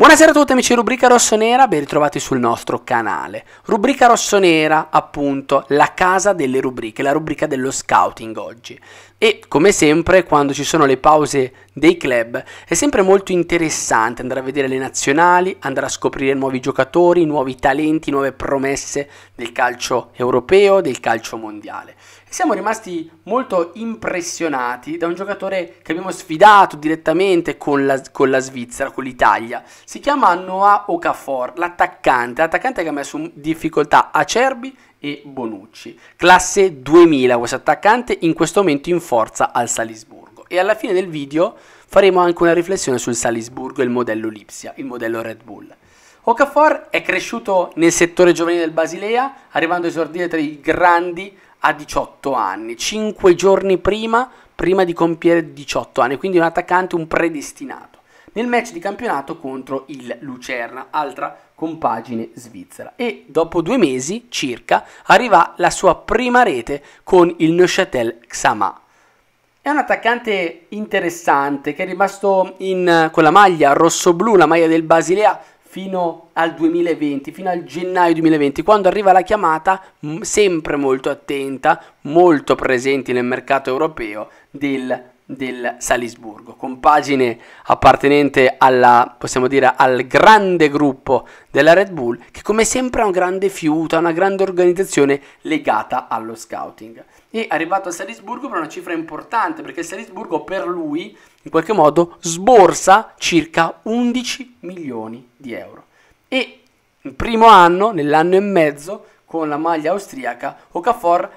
Buonasera a tutti amici di Rubrica Rossonera, ben ritrovati sul nostro canale. Rubrica Rossonera, appunto, la casa delle rubriche, la rubrica dello scouting oggi. E come sempre, quando ci sono le pause dei club, è sempre molto interessante andare a vedere le nazionali, andare a scoprire nuovi giocatori, nuovi talenti, nuove promesse del calcio europeo, del calcio mondiale. E siamo rimasti molto impressionati da un giocatore che abbiamo sfidato direttamente con la, con la Svizzera, con l'Italia si chiama Noah Okafor, l'attaccante, l'attaccante che ha messo in difficoltà Acerbi e Bonucci. Classe 2000 questo attaccante, in questo momento in forza al Salisburgo. E alla fine del video faremo anche una riflessione sul Salisburgo e il modello Lipsia, il modello Red Bull. Okafor è cresciuto nel settore giovanile del Basilea, arrivando a esordire tra i grandi a 18 anni, 5 giorni prima, prima di compiere 18 anni, quindi un attaccante, un predestinato nel match di campionato contro il Lucerna, altra compagine svizzera. E dopo due mesi circa arriva la sua prima rete con il Neuchâtel Xama. È un attaccante interessante che è rimasto in, con la maglia rosso-blu, la maglia del Basilea, fino al 2020, fino al gennaio 2020, quando arriva la chiamata sempre molto attenta, molto presenti nel mercato europeo del del Salisburgo, con pagine appartenente alla, possiamo dire, al grande gruppo della Red Bull, che come sempre ha un grande fiuto, ha una grande organizzazione legata allo scouting. E arrivato a Salisburgo per una cifra importante, perché Salisburgo per lui, in qualche modo, sborsa circa 11 milioni di euro. E il primo anno, nell'anno e mezzo, con la maglia austriaca, Okafor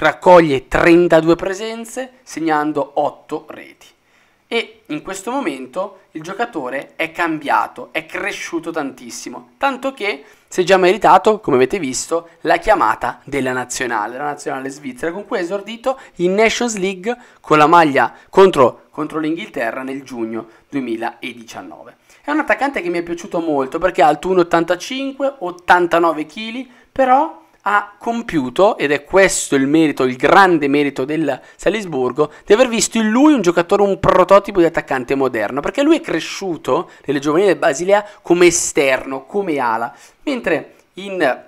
raccoglie 32 presenze segnando 8 reti e in questo momento il giocatore è cambiato, è cresciuto tantissimo, tanto che si è già meritato, come avete visto, la chiamata della nazionale, la nazionale svizzera, con cui ha esordito in Nations League con la maglia contro, contro l'Inghilterra nel giugno 2019. È un attaccante che mi è piaciuto molto perché è alto 1,85, 89 kg, però ha compiuto, ed è questo il merito, il grande merito del Salisburgo, di aver visto in lui un giocatore, un prototipo di attaccante moderno, perché lui è cresciuto nelle giovanili del Basilea come esterno, come ala, mentre in,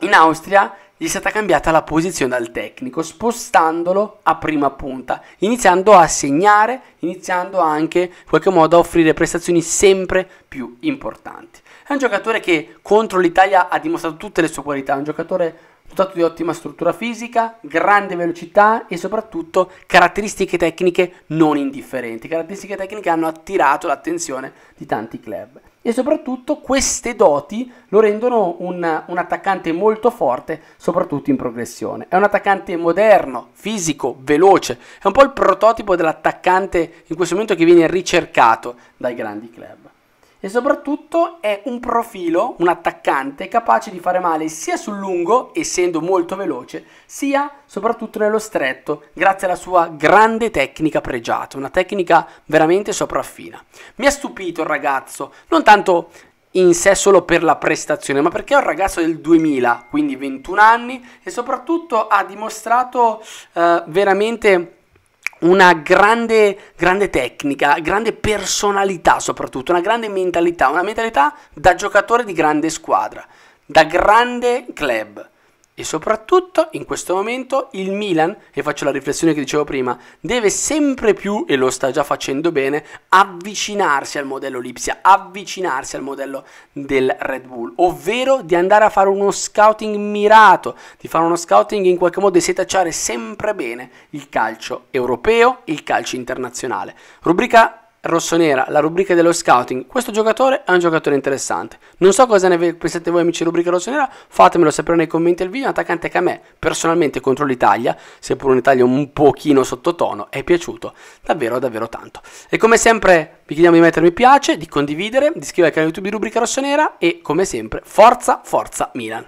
in Austria gli è stata cambiata la posizione al tecnico, spostandolo a prima punta, iniziando a segnare, iniziando anche in qualche modo a offrire prestazioni sempre più importanti. È un giocatore che contro l'Italia ha dimostrato tutte le sue qualità, è un giocatore dotato di ottima struttura fisica, grande velocità e soprattutto caratteristiche tecniche non indifferenti. Caratteristiche tecniche hanno attirato l'attenzione di tanti club e soprattutto queste doti lo rendono un, un, attaccante molto forte, soprattutto in progressione. È un attaccante moderno, fisico, veloce, è un po' il prototipo dell'attaccante in questo momento che viene ricercato dai grandi club e soprattutto è un profilo, un attaccante capace di fare male sia sul lungo, essendo molto veloce, sia soprattutto nello stretto, grazie alla sua grande tecnica pregiata, una tecnica veramente sopraffina. Mi ha stupito il ragazzo, non tanto in sé solo per la prestazione, ma perché è un ragazzo del 2000, quindi 21 anni, e soprattutto ha dimostrato eh, veramente una grande, grande, tecnica, grande personalità soprattutto, una grande mentalità, una mentalità da giocatore di grande squadra, da grande club. E soprattutto in questo momento il Milan, e faccio la riflessione che dicevo prima, deve sempre più, e lo sta già facendo bene, avvicinarsi al modello Lipsia, avvicinarsi al modello del Red Bull, ovvero di andare a fare uno scouting mirato, di fare uno scouting in qualche modo e setacciare sempre bene il calcio europeo, il calcio internazionale. Rubrica rossonera, la rubrica dello scouting. Questo giocatore è un giocatore interessante. Non so cosa ne pensate voi, amici rubrica rossonera, fatemelo sapere nei commenti del video. Un attaccante che a me, personalmente, contro l'Italia, seppur un'Italia un pochino sottotono, è piaciuto davvero, davvero tanto. E come sempre, vi chiediamo di mettere mi piace, di condividere, di iscrivervi al canale YouTube di rubrica rossonera e, come sempre, forza, forza Milan.